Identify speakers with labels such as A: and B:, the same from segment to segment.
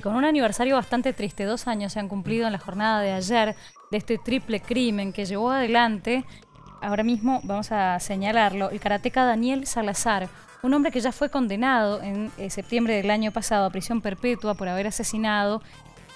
A: con un aniversario bastante triste. Dos años se han cumplido en la jornada de ayer de este triple crimen que llevó adelante. Ahora mismo vamos a señalarlo, el karateca Daniel Salazar, un hombre que ya fue condenado en eh, septiembre del año pasado a prisión perpetua por haber asesinado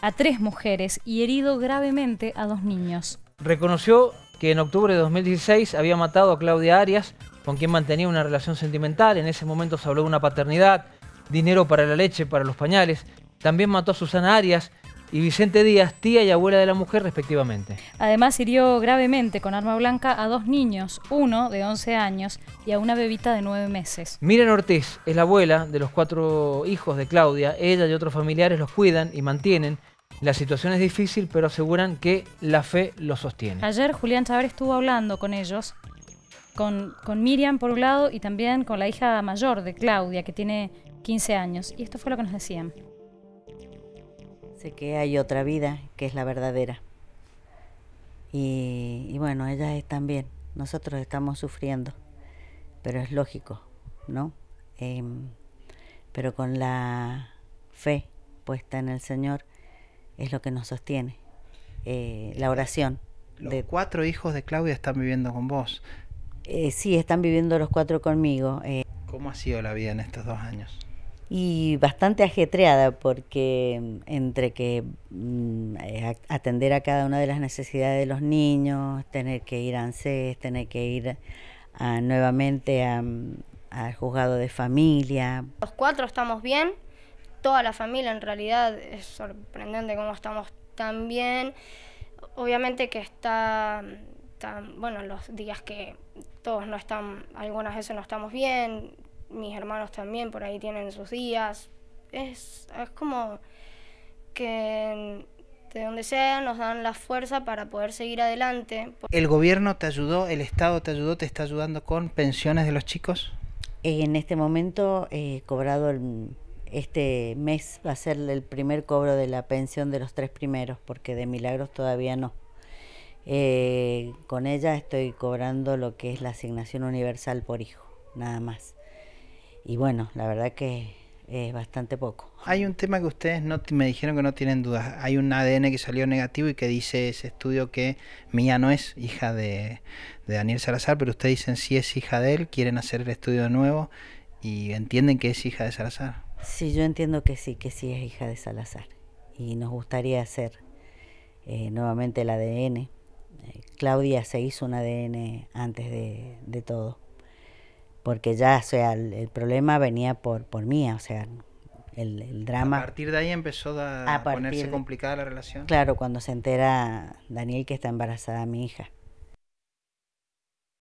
A: a tres mujeres y herido gravemente a dos niños.
B: Reconoció que en octubre de 2016 había matado a Claudia Arias, con quien mantenía una relación sentimental. En ese momento se habló de una paternidad, dinero para la leche, para los pañales. También mató a Susana Arias y Vicente Díaz, tía y abuela de la mujer respectivamente.
A: Además hirió gravemente con arma blanca a dos niños, uno de 11 años y a una bebita de 9 meses.
B: Miriam Ortiz es la abuela de los cuatro hijos de Claudia. Ella y otros familiares los cuidan y mantienen. La situación es difícil, pero aseguran que la fe los sostiene.
A: Ayer Julián Chávez estuvo hablando con ellos, con, con Miriam por un lado y también con la hija mayor de Claudia, que tiene 15 años. Y esto fue lo que nos decían
C: de que hay otra vida que es la verdadera. Y, bueno, ellas están bien. Nosotros estamos sufriendo, pero es lógico, ¿no? Em, pero con la fe puesta en el Señor es lo que nos sostiene. Eh, la oración. Los de, cuatro hijos de Claudia están viviendo con vos. Eh, sí, están viviendo los cuatro conmigo. Eh. ¿Cómo ha sido la vida en estos dos años? y bastante ajetreada porque mm, entre que mm, eh, atender a cada una de las necesidades de los niños, tener que ir a ANSES, tener que ir nuevamente mm, al juzgado de familia.
D: Los cuatro estamos bien, toda la familia en realidad es sorprendente cómo estamos tan bien. Obviamente que está, tan, bueno, los días que todos no están, algunas veces no estamos bien, mis hermanos también por ahí tienen sus días. Es, es como que de donde sea nos dan la fuerza para poder seguir adelante.
C: ¿El gobierno te ayudó, el Estado te ayudó, te está ayudando con pensiones de los chicos? En este momento he eh, cobrado el, este mes, va a ser el primer cobro de la pensión de los tres primeros, porque de milagros todavía no. Eh, con ella estoy cobrando lo que es la asignación universal por hijo, nada más y bueno, la verdad que es bastante poco. Hay un tema que ustedes no
E: me dijeron que no tienen dudas. Hay un ADN que salió negativo y que dice ese estudio que Mía no es hija de, Daniel Salazar, pero ustedes dicen sí es hija de él, quieren hacer el estudio nuevo y entienden que es hija de Salazar.
C: Sí, yo entiendo que sí, que sí es hija de Salazar. Y nos gustaría hacer eh, nuevamente el ADN. Eh, Claudia se hizo un ADN antes de todo porque ya, o sea, el, problema venía por, por mí, o sea, el, el, drama. A
E: partir de ahí empezó a, ponerse complicada la relación. Claro,
C: cuando se entera Daniel que está embarazada mi hija.